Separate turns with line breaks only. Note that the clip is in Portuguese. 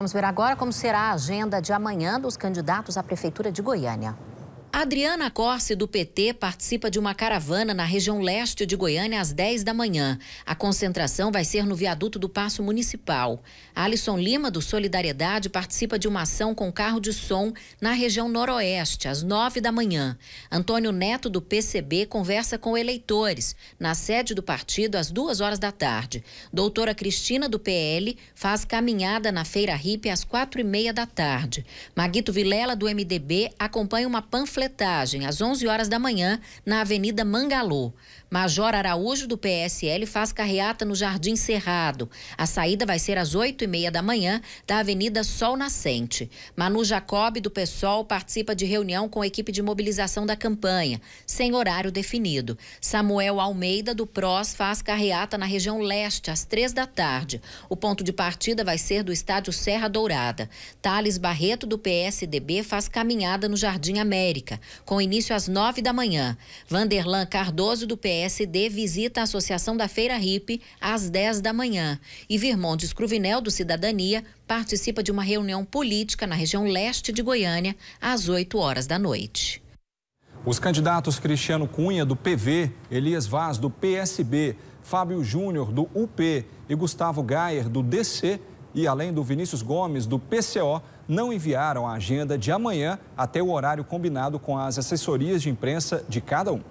Vamos ver agora como será a agenda de amanhã dos candidatos à Prefeitura de Goiânia. Adriana Corse, do PT, participa de uma caravana na região leste de Goiânia às 10 da manhã. A concentração vai ser no viaduto do Paço Municipal. Alisson Lima, do Solidariedade, participa de uma ação com carro de som na região noroeste, às 9 da manhã. Antônio Neto, do PCB, conversa com eleitores na sede do partido às 2 horas da tarde. Doutora Cristina, do PL, faz caminhada na Feira Ripe às 4 e meia da tarde. Maguito Vilela, do MDB, acompanha uma panfletagem panfletagem às 11 horas da manhã na Avenida Mangalô. Major Araújo, do PSL, faz carreata no Jardim Cerrado. A saída vai ser às 8 e meia da manhã da Avenida Sol Nascente. Manu Jacob, do PSOL, participa de reunião com a equipe de mobilização da campanha, sem horário definido. Samuel Almeida, do PROS, faz carreata na região leste, às três da tarde. O ponto de partida vai ser do estádio Serra Dourada. Thales Barreto, do PSDB, faz caminhada no Jardim América. Pública, com início às nove da manhã. Vanderlan Cardoso, do PSD, visita a Associação da Feira RIP às dez da manhã. E Virmondes Cruvinel, do Cidadania, participa de uma reunião política na região leste de Goiânia às oito horas da noite.
Os candidatos Cristiano Cunha, do PV, Elias Vaz, do PSB, Fábio Júnior, do UP e Gustavo Gayer, do DC, e além do Vinícius Gomes, do PCO, não enviaram a agenda de amanhã até o horário combinado com as assessorias de imprensa de cada um.